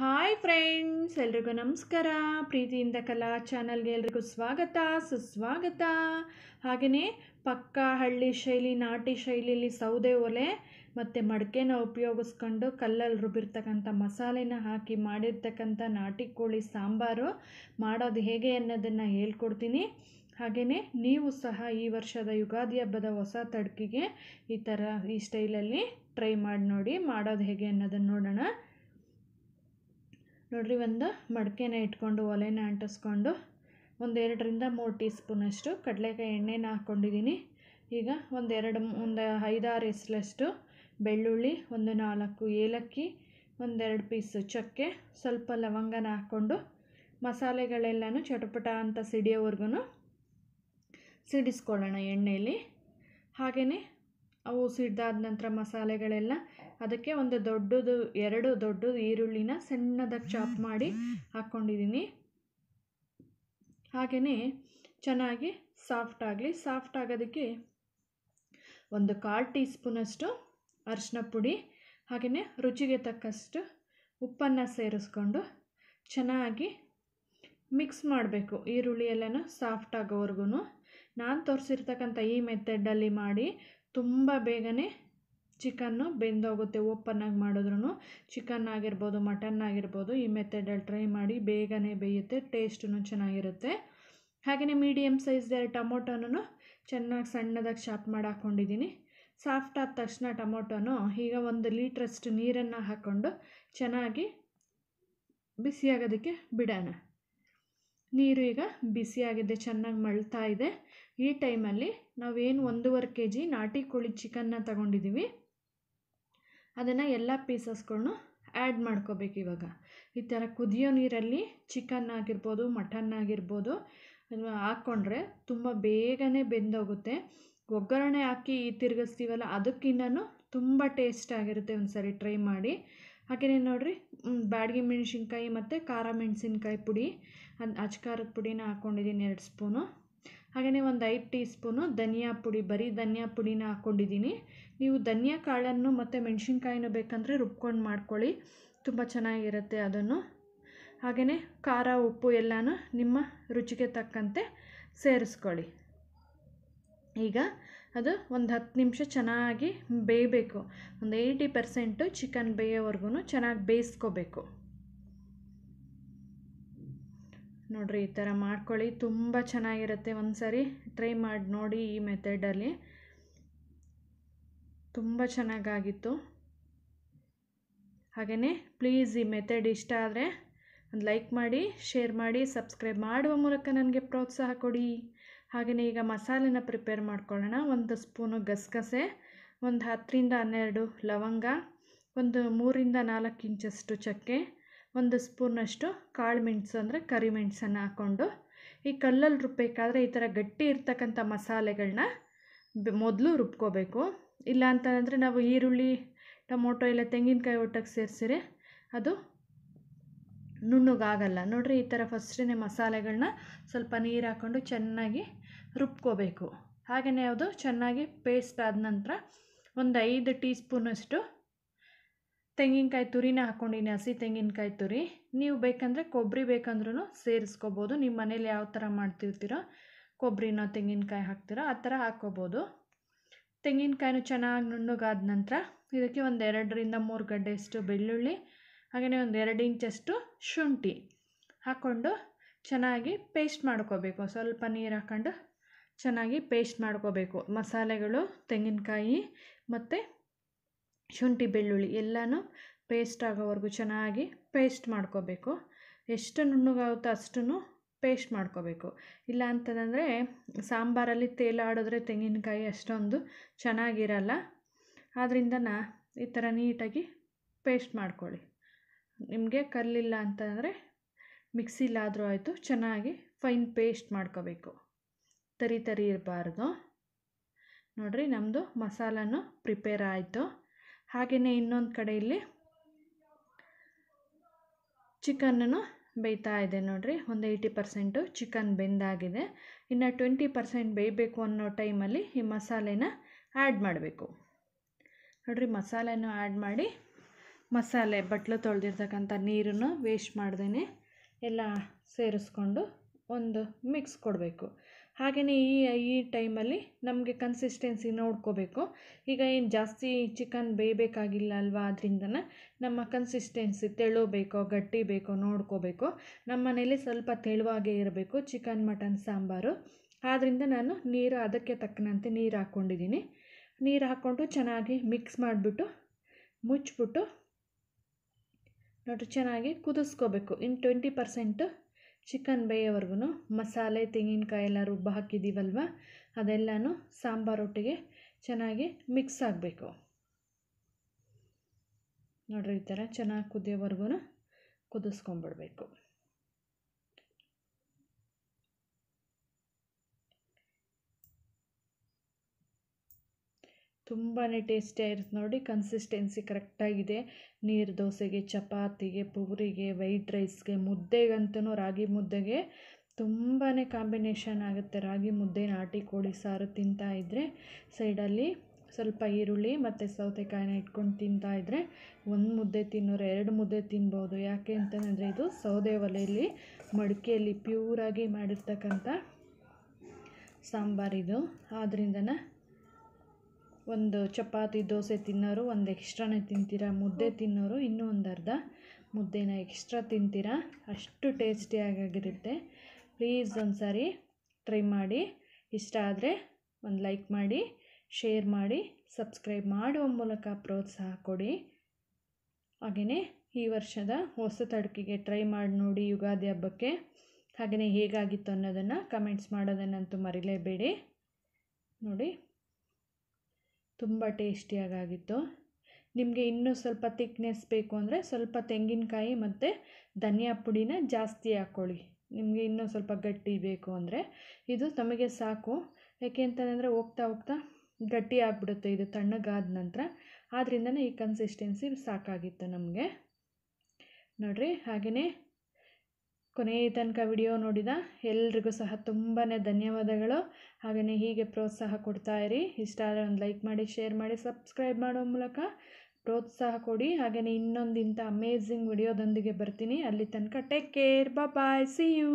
hi friends ಎಲ್ರಿಗೂ ನಮಸ್ಕಾರ ಪ್ರೀತಿಯಿಂದ ಕಲಾ ಚಾನಲ್ಗೆ ಎಲ್ರಿಗೂ ಸ್ವಾಗತ ಸುಸ್ವಾಗತ ಹಾಗೆಯೇ ಪಕ್ಕ ಹಳ್ಳಿ ಶೈಲಿ ನಾಟಿ ಶೈಲಿಯಲ್ಲಿ ಸೌದೆ ಒಲೆ ಮತ್ತು ಮಡಕೆನ ಉಪಯೋಗಿಸ್ಕೊಂಡು ಕಲ್ಲಲ್ಲಿ ರುಬ್ಬಿರ್ತಕ್ಕಂಥ ಮಸಾಲೆನ ಹಾಕಿ ಮಾಡಿರ್ತಕ್ಕಂಥ ನಾಟಿ ಕೋಳಿ ಸಾಂಬಾರು ಮಾಡೋದು ಹೇಗೆ ಅನ್ನೋದನ್ನು ಹೇಳ್ಕೊಡ್ತೀನಿ ಹಾಗೆಯೇ ನೀವು ಸಹ ಈ ವರ್ಷದ ಯುಗಾದಿ ಹಬ್ಬದ ಹೊಸ ತಡ್ಕಿಗೆ ಈ ಥರ ಈ ಸ್ಟೈಲಲ್ಲಿ ಟ್ರೈ ಮಾಡಿ ನೋಡಿ ಮಾಡೋದು ಹೇಗೆ ಅನ್ನೋದನ್ನು ನೋಡೋಣ ನೋಡ್ರಿ ಒಂದು ಮಡಿಕೆನ ಇಟ್ಕೊಂಡು ಒಲೆನ ಅಂಟಿಸ್ಕೊಂಡು ಒಂದು ಎರಡರಿಂದ ಮೂರು ಟೀ ಸ್ಪೂನಷ್ಟು ಕಡಲೆಕಾಯಿ ಎಣ್ಣೆನ ಹಾಕ್ಕೊಂಡಿದ್ದೀನಿ ಈಗ ಒಂದೆರಡು ಒಂದು ಐದಾರು ಇಸ್ಲಷ್ಟು ಬೆಳ್ಳುಳ್ಳಿ ಒಂದು ನಾಲ್ಕು ಏಲಕ್ಕಿ ಒಂದೆರಡು ಪೀಸು ಚಕ್ಕೆ ಸ್ವಲ್ಪ ಲವಂಗನ ಹಾಕ್ಕೊಂಡು ಮಸಾಲೆಗಳೆಲ್ಲನೂ ಚಟಪಟ ಅಂತ ಸಿಡಿಯೋವರೆಗೂ ಸಿಡಿಸ್ಕೊಳ್ಳೋಣ ಎಣ್ಣೆಯಲ್ಲಿ ಹಾಗೆಯೇ ಅವು ಸಿಡ್ದಾದ ನಂತರ ಮಸಾಲೆಗಳೆಲ್ಲ ಅದಕ್ಕೆ ಒಂದು ದೊಡ್ಡದು ಎರಡು ದೊಡ್ಡದು ಈರುಳ್ಳಿನ ಸಣ್ಣದಾಗಿ ಚಾಪ್ ಮಾಡಿ ಹಾಕ್ಕೊಂಡಿದ್ದೀನಿ ಹಾಗೆಯೇ ಚೆನ್ನಾಗಿ ಸಾಫ್ಟ್ ಆಗಲಿ ಸಾಫ್ಟ್ ಆಗೋದಕ್ಕೆ ಒಂದು ಕಾಲು ಟೀ ಸ್ಪೂನಷ್ಟು ಅರಿಶಿನ ಪುಡಿ ಹಾಗೆಯೇ ರುಚಿಗೆ ತಕ್ಕಷ್ಟು ಉಪ್ಪನ್ನು ಸೇರಿಸ್ಕೊಂಡು ಚೆನ್ನಾಗಿ ಮಿಕ್ಸ್ ಮಾಡಬೇಕು ಈರುಳ್ಳಿ ಎಲ್ಲನೂ ಸಾಫ್ಟ್ ಆಗೋವರೆಗೂ ನಾನು ತೋರಿಸಿರ್ತಕ್ಕಂಥ ಈ ಮೆಥಡಲ್ಲಿ ಮಾಡಿ ತುಂಬ ಬೇಗನೆ ಚಿಕನ್ನು ಬೆಂದೋಗುತ್ತೆ ಓಪನ್ನಾಗಿ ಮಾಡಿದ್ರೂ ಚಿಕನ್ ಆಗಿರ್ಬೋದು ಮಟನ್ ಆಗಿರ್ಬೋದು ಈ ಮೆಥಡಲ್ಲಿ ಟ್ರೈ ಮಾಡಿ ಬೇಗನೆ ಬೇಯುತ್ತೆ ಟೇಸ್ಟೂ ಚೆನ್ನಾಗಿರುತ್ತೆ ಹಾಗೆಯೇ ಮೀಡಿಯಮ್ ಸೈಜ್ದ ಟೊಮೊಟೊನೂ ಚೆನ್ನಾಗಿ ಸಣ್ಣದಾಗಿ ಶಾಪ್ ಮಾಡಿ ಹಾಕ್ಕೊಂಡಿದ್ದೀನಿ ಸಾಫ್ಟ್ ಆದ ತಕ್ಷಣ ಟೊಮೊಟೊನು ಈಗ ಒಂದು ಲೀಟ್ರಷ್ಟು ನೀರನ್ನು ಹಾಕ್ಕೊಂಡು ಚೆನ್ನಾಗಿ ಬಿಸಿಯಾಗೋದಕ್ಕೆ ಬಿಡೋಣ ನೀರು ಈಗ ಬಿಸಿಯಾಗಿದೆ ಚೆನ್ನಾಗಿ ಮಳ್ತಾ ಇದೆ ಈ ಟೈಮಲ್ಲಿ ನಾವೇನು ಒಂದೂವರೆ ಕೆ ಜಿ ನಾಟಿ ಕೋಳಿ ಚಿಕನ್ನ ತಗೊಂಡಿದ್ದೀವಿ ಅದನ್ನು ಎಲ್ಲ ಪೀಸಸ್ಗಳನ್ನು ಆ್ಯಡ್ ಮಾಡ್ಕೋಬೇಕು ಇವಾಗ ಈ ಥರ ಕುದಿಯೋ ನೀರಲ್ಲಿ ಚಿಕನ್ ಆಗಿರ್ಬೋದು ಮಟನ್ ಆಗಿರ್ಬೋದು ಹಾಕ್ಕೊಂಡ್ರೆ ತುಂಬ ಬೇಗನೆ ಬೆಂದೋಗುತ್ತೆ ಒಗ್ಗರಣೆ ಹಾಕಿ ತಿರುಗಿಸ್ತೀವಲ್ಲ ಅದಕ್ಕಿನ್ನೂ ತುಂಬ ಟೇಸ್ಟ್ ಆಗಿರುತ್ತೆ ಒಂದು ಸರಿ ಟ್ರೈ ಮಾಡಿ ಹಾಗೆಯೇ ನೋಡಿರಿ ಬ್ಯಾಡಗಿ ಮೆಣಸಿನ್ಕಾಯಿ ಮತ್ತು ಖಾರ ಮೆಣಸಿನ್ಕಾಯಿ ಪುಡಿ ಅದು ಅಚ್ ಖಾರದ ಪುಡಿನ ಹಾಕ್ಕೊಂಡಿದ್ದೀನಿ ಎರಡು ಸ್ಪೂನು ಹಾಗೆಯೇ ಒಂದು ಐದು ಟೀ ಸ್ಪೂನು ಧನಿಯಾ ಪುಡಿ ಬರೀ ಧನಿಯಾ ಪುಡಿನ ಹಾಕ್ಕೊಂಡಿದ್ದೀನಿ ನೀವು ಧನಿಯಾ ಕಾಳನ್ನು ಮತ್ತು ಮೆಣಸಿನ್ಕಾಯಿನೂ ಬೇಕಂದರೆ ರುಬ್ಕೊಂಡು ಮಾಡ್ಕೊಳ್ಳಿ ತುಂಬ ಚೆನ್ನಾಗಿರುತ್ತೆ ಅದನ್ನು ಹಾಗೆಯೇ ಖಾರ ಉಪ್ಪು ಎಲ್ಲನೂ ನಿಮ್ಮ ರುಚಿಗೆ ತಕ್ಕಂತೆ ಸೇರಿಸ್ಕೊಳ್ಳಿ ಈಗ ಅದು ಒಂದು ಹತ್ತು ನಿಮಿಷ ಚೆನ್ನಾಗಿ ಬೇಯಬೇಕು ಒಂದು ಏಯ್ಟಿ ಪರ್ಸೆಂಟು ಚಿಕನ್ ಬೇಯೋವರೆಗೂ ಚೆನ್ನಾಗಿ ಬೇಯಿಸ್ಕೋಬೇಕು ನೋಡಿರಿ ಈ ಥರ ಮಾಡ್ಕೊಳ್ಳಿ ತುಂಬ ಚೆನ್ನಾಗಿರುತ್ತೆ ಒಂದು ಸಾರಿ ಟ್ರೈ ಮಾಡಿ ನೋಡಿ ಈ ಮೆಥಡಲ್ಲಿ ತುಂಬ ಚೆನ್ನಾಗಾಗಿತ್ತು ಹಾಗೆಯೇ ಪ್ಲೀಸ್ ಈ ಮೆಥಡ್ ಇಷ್ಟ ಆದರೆ ಒಂದು ಲೈಕ್ ಮಾಡಿ ಶೇರ್ ಮಾಡಿ ಸಬ್ಸ್ಕ್ರೈಬ್ ಮಾಡುವ ಮೂಲಕ ನನಗೆ ಪ್ರೋತ್ಸಾಹ ಕೊಡಿ ಹಾಗೆಯೇ ಈಗ ಮಸಾಲೆನ ಪ್ರಿಪೇರ್ ಮಾಡ್ಕೊಳ್ಳೋಣ ಒಂದು ಸ್ಪೂನು ಗಸಗಸೆ ಒಂದು ಹತ್ತರಿಂದ ಹನ್ನೆರಡು ಲವಂಗ ಒಂದು ಮೂರಿಂದ ನಾಲ್ಕು ಇಂಚಷ್ಟು ಚಕ್ಕೆ ಒಂದು ಸ್ಪೂನಷ್ಟು ಕಾಳು ಮೆಣಸು ಅಂದರೆ ಕರಿಮೆಣಸನ್ನು ಹಾಕ್ಕೊಂಡು ಈ ಕಲ್ಲಲ್ಲಿ ರುಬ್ಬೇಕಾದ್ರೆ ಈ ಥರ ಗಟ್ಟಿ ಇರ್ತಕ್ಕಂಥ ಮಸಾಲೆಗಳನ್ನ ಮೊದಲು ರುಬ್ಕೋಬೇಕು ಇಲ್ಲ ಅಂತಂದರೆ ನಾವು ಈರುಳ್ಳಿ ಟೊಮೊಟೊ ಇಲ್ಲ ತೆಂಗಿನಕಾಯಿ ಒಟ್ಟಿಗೆ ಸೇರಿಸಿರಿ ಅದು ನುಣ್ಣಗಾಗಲ್ಲ ನೋಡ್ರಿ ಈ ಥರ ಫಸ್ಟ್ನೇ ಮಸಾಲೆಗಳನ್ನ ಸ್ವಲ್ಪ ನೀರು ಹಾಕ್ಕೊಂಡು ಚೆನ್ನಾಗಿ ರುಬ್ಕೋಬೇಕು ಹಾಗೆಯೇ ಅದು ಚೆನ್ನಾಗಿ ಪೇಸ್ಟ್ ಆದ ನಂತರ ಒಂದು ಐದು ಟೀ ಸ್ಪೂನಷ್ಟು ತೆಂಗಿನಕಾಯಿ ತುರಿನ ಹಾಕ್ಕೊಂಡಿನಿ ಹಸಿ ತೆಂಗಿನಕಾಯಿ ತುರಿ ನೀವು ಬೇಕಂದರೆ ಕೊಬ್ಬರಿ ಬೇಕಂದ್ರೂ ಸೇರಿಸ್ಕೋಬೋದು ನಿಮ್ಮ ಮನೇಲಿ ಯಾವ ಥರ ಮಾಡ್ತಿರ್ತೀರೋ ಕೊಬ್ಬರಿನೋ ತೆಂಗಿನಕಾಯಿ ಹಾಕ್ತಿರೋ ಆ ಥರ ಹಾಕ್ಕೋಬೋದು ತೆಂಗಿನಕಾಯಿನೂ ಚೆನ್ನಾಗಿ ನುಣ್ಣಗಾದ ನಂತರ ಇದಕ್ಕೆ ಒಂದು ಎರಡರಿಂದ ಮೂರು ಗಡ್ಡೆಯಷ್ಟು ಬೆಳ್ಳುಳ್ಳಿ ಹಾಗೆಯೇ ಒಂದು ಎರಡು ಇಂಚಷ್ಟು ಶುಂಠಿ ಹಾಕ್ಕೊಂಡು ಚೆನ್ನಾಗಿ ಪೇಸ್ಟ್ ಮಾಡ್ಕೋಬೇಕು ಸ್ವಲ್ಪ ನೀರು ಹಾಕ್ಕೊಂಡು ಚೆನ್ನಾಗಿ ಪೇಸ್ಟ್ ಮಾಡ್ಕೋಬೇಕು ಮಸಾಲೆಗಳು ತೆಂಗಿನಕಾಯಿ ಮತ್ತು ಶುಂಠಿ ಬೆಳ್ಳುಳ್ಳಿ ಎಲ್ಲನೂ ಪೇಸ್ಟ್ ಆಗೋವರೆಗೂ ಚೆನ್ನಾಗಿ ಪೇಸ್ಟ್ ಮಾಡ್ಕೋಬೇಕು ಎಷ್ಟು ನುಣ್ಣಗಾಗುತ್ತೋ ಅಷ್ಟು ಪೇಸ್ಟ್ ಮಾಡ್ಕೋಬೇಕು ಇಲ್ಲ ಅಂತಂದರೆ ಸಾಂಬಾರಲ್ಲಿ ತೇಲಾಡಿದ್ರೆ ತೆಂಗಿನಕಾಯಿ ಅಷ್ಟೊಂದು ಚೆನ್ನಾಗಿರಲ್ಲ ಆದ್ದರಿಂದ ಈ ಥರ ನೀಟಾಗಿ ಪೇಸ್ಟ್ ಮಾಡ್ಕೊಳ್ಳಿ ನಿಮಗೆ ಕಲ್ಲಿಲ್ಲ ಅಂತಂದರೆ ಮಿಕ್ಸಿಲಾದರೂ ಆಯಿತು ಚೆನ್ನಾಗಿ ಫೈನ್ ಪೇಸ್ಟ್ ಮಾಡ್ಕೋಬೇಕು ತರಿ ತರಿ ಇರಬಾರ್ದು ನೋಡಿರಿ ನಮ್ಮದು ಮಸಾಲನೂ ಪ್ರಿಪೇರ್ ಆಯಿತು ಹಾಗೆಯೇ ಇನ್ನೊಂದು ಕಡೆ ಇಲ್ಲಿ ಚಿಕನ್ನೂ ಬೇಯ್ತಾ ಇದೆ ನೋಡಿರಿ ಒಂದು ಏಯ್ಟಿ ಪರ್ಸೆಂಟು ಚಿಕನ್ ಬೆಂದಾಗಿದೆ ಇನ್ನು ಟ್ವೆಂಟಿ ಪರ್ಸೆಂಟ್ ಬೇಯಬೇಕು ಅನ್ನೋ ಟೈಮಲ್ಲಿ ಈ ಮಸಾಲೆನ ಆ್ಯಡ್ ಮಾಡಬೇಕು ನೋಡಿರಿ ಮಸಾಲೆನೂ ಆ್ಯಡ್ ಮಾಡಿ ಮಸಾಲೆ ಬಟ್ಲು ತೊಳೆದಿರ್ತಕ್ಕಂಥ ನೀರನ್ನು ವೇಸ್ಟ್ ಮಾಡ್ದೇ ಎಲ್ಲ ಸೇರಿಸ್ಕೊಂಡು ಒಂದು ಮಿಕ್ಸ್ ಕೊಡಬೇಕು ಹಾಗೆಯೇ ಈ ಈ ಟೈಮಲ್ಲಿ ನಮಗೆ ಕನ್ಸಿಸ್ಟೆನ್ಸಿ ನೋಡ್ಕೋಬೇಕು ಈಗ ಏನು ಜಾಸ್ತಿ ಚಿಕನ್ ಬೇಯಬೇಕಾಗಿಲ್ಲ ಅಲ್ವಾ ಅದರಿಂದ ನಮ್ಮ ಕನ್ಸಿಸ್ಟೆನ್ಸಿ ತೆಳು ಬೇಕೋ ಗಟ್ಟಿ ಬೇಕೋ ನೋಡ್ಕೋಬೇಕು ನಮ್ಮನೇಲಿ ಸ್ವಲ್ಪ ತೆಳುವಾಗೇ ಇರಬೇಕು ಚಿಕನ್ ಮಟನ್ ಸಾಂಬಾರು ಆದ್ದರಿಂದ ನಾನು ನೀರು ಅದಕ್ಕೆ ತಕ್ಕನಂತೆ ನೀರು ಹಾಕ್ಕೊಂಡಿದ್ದೀನಿ ನೀರು ಹಾಕ್ಕೊಂಡು ಚೆನ್ನಾಗಿ ಮಿಕ್ಸ್ ಮಾಡಿಬಿಟ್ಟು ಮುಚ್ಚಿಬಿಟ್ಟು ನೋಡಿ ಚೆನ್ನಾಗಿ ಕುದಿಸ್ಕೋಬೇಕು ಇನ್ನು ಟ್ವೆಂಟಿ ಪರ್ಸೆಂಟ್ ಚಿಕನ್ ಬೇಯೋವರೆಗೂ ಮಸಾಲೆ ತೆಂಗಿನಕಾಯಿ ಎಲ್ಲ ರುಬ್ಬ ಹಾಕಿದ್ದೀವಲ್ವ ಅದೆಲ್ಲನೂ ಸಾಂಬಾರೊಟ್ಟಿಗೆ ಚೆನ್ನಾಗಿ ಮಿಕ್ಸ್ ಆಗಬೇಕು ನೋಡ್ರಿ ಈ ಥರ ಚೆನ್ನಾಗಿ ಕುದಿಯೋವರೆಗೂ ಕುದಿಸ್ಕೊಂಬಿಡ್ಬೇಕು ತುಂಬಾ ಟೇಸ್ಟಿಯಾಗಿರುತ್ತೆ ನೋಡಿ ಕನ್ಸಿಸ್ಟೆನ್ಸಿ ಕರೆಕ್ಟಾಗಿದೆ ನೀರು ದೋಸೆಗೆ ಚಪಾತಿಗೆ ಪೂರಿಗೆ ವೈಟ್ ರೈಸ್ಗೆ ಮುದ್ದೆಗಂತೂ ರಾಗಿ ಮುದ್ದೆಗೆ ತುಂಬಾ ಕಾಂಬಿನೇಷನ್ ಆಗುತ್ತೆ ರಾಗಿ ಮುದ್ದೆ ನಾಟಿ ಕೋಳಿ ಸಾರು ತಿಂತಾ ಇದ್ದರೆ ಸೈಡಲ್ಲಿ ಸ್ವಲ್ಪ ಈರುಳ್ಳಿ ಮತ್ತು ಸೌತೆಕಾಯಿನ ಇಟ್ಕೊಂಡು ಇದ್ದರೆ ಒಂದು ಮುದ್ದೆ ತಿನ್ನೋರು ಎರಡು ಮುದ್ದೆ ತಿನ್ಬೋದು ಯಾಕೆ ಅಂತಂದರೆ ಇದು ಸೌದೆ ಒಲೆಯಲ್ಲಿ ಮಡಿಕೆಯಲ್ಲಿ ಪ್ಯೂರಾಗಿ ಮಾಡಿರ್ತಕ್ಕಂಥ ಸಾಂಬಾರಿದು ಆದ್ದರಿಂದ ಒಂದು ಚಪಾತಿ ದೋಸೆ ತಿನ್ನೋರು ಒಂದು ಎಕ್ಸ್ಟ್ರಾನೇ ತಿಂತೀರಾ ಮುದ್ದೆ ತಿನ್ನೋರು ಇನ್ನೂ ಒಂದು ಅರ್ಧ ಮುದ್ದೆನ ಎಕ್ಸ್ಟ್ರಾ ತಿಂತೀರಾ ಅಷ್ಟು ಟೇಸ್ಟಿಯಾಗಿರುತ್ತೆ ಪ್ಲೀಸ್ ಒಂದು ಸಾರಿ ಟ್ರೈ ಮಾಡಿ ಇಷ್ಟ ಆದರೆ ಒಂದು ಲೈಕ್ ಮಾಡಿ ಶೇರ್ ಮಾಡಿ ಸಬ್ಸ್ಕ್ರೈಬ್ ಮಾಡುವ ಮೂಲಕ ಪ್ರೋತ್ಸಾಹ ಕೊಡಿ ಹಾಗೆಯೇ ಈ ವರ್ಷದ ಹೊಸ ತಡಕಿಗೆ ಟ್ರೈ ಮಾಡಿ ನೋಡಿ ಯುಗಾದಿ ಹಬ್ಬಕ್ಕೆ ಹಾಗೆಯೇ ಹೇಗಾಗಿತ್ತು ಅನ್ನೋದನ್ನು ಕಮೆಂಟ್ಸ್ ಮಾಡೋದನ್ನಂತೂ ಮರಿಲೇಬೇಡಿ ನೋಡಿ ತುಂಬ ಟೇಸ್ಟಿಯಾಗಾಗಿತ್ತು ನಿಮಗೆ ಇನ್ನೂ ಸ್ವಲ್ಪ ತಿಕ್ನೆಸ್ ಬೇಕು ಅಂದರೆ ಸ್ವಲ್ಪ ತೆಂಗಿನಕಾಯಿ ಮತ್ತು ಧನಿಯಾ ಪುಡಿನ ಜಾಸ್ತಿ ಹಾಕ್ಕೊಳ್ಳಿ ನಿಮಗೆ ಇನ್ನೂ ಸ್ವಲ್ಪ ಗಟ್ಟಿ ಬೇಕು ಅಂದರೆ ಇದು ತಮಗೆ ಸಾಕು ಯಾಕೆ ಅಂತಂದರೆ ಹೋಗ್ತಾ ಹೋಗ್ತಾ ಗಟ್ಟಿ ಆಗ್ಬಿಡುತ್ತೆ ಇದು ತಣ್ಣಗಾದ ನಂತರ ಆದ್ದರಿಂದನೇ ಈ ಕನ್ಸಿಸ್ಟೆನ್ಸಿ ಸಾಕಾಗಿತ್ತು ನಮಗೆ ನೋಡಿರಿ ಹಾಗೆಯೇ ಕೊನೆಯ ತನಕ ವಿಡಿಯೋ ನೋಡಿದ ಎಲ್ರಿಗೂ ಸಹ ತುಂಬಾ ಧನ್ಯವಾದಗಳು ಹಾಗೆಯೇ ಹೀಗೆ ಪ್ರೋತ್ಸಾಹ ಕೊಡ್ತಾ ಇರಿ ಇಷ್ಟ ಆದರೆ ಒಂದು ಲೈಕ್ ಮಾಡಿ ಶೇರ್ ಮಾಡಿ ಸಬ್ಸ್ಕ್ರೈಬ್ ಮಾಡೋ ಮೂಲಕ ಪ್ರೋತ್ಸಾಹ ಕೊಡಿ ಹಾಗೆಯೇ ಇನ್ನೊಂದಿಂಥ ಅಮೇಝಿಂಗ್ ವಿಡಿಯೋದೊಂದಿಗೆ ಬರ್ತೀನಿ ಅಲ್ಲಿ ತನಕ take care bye see you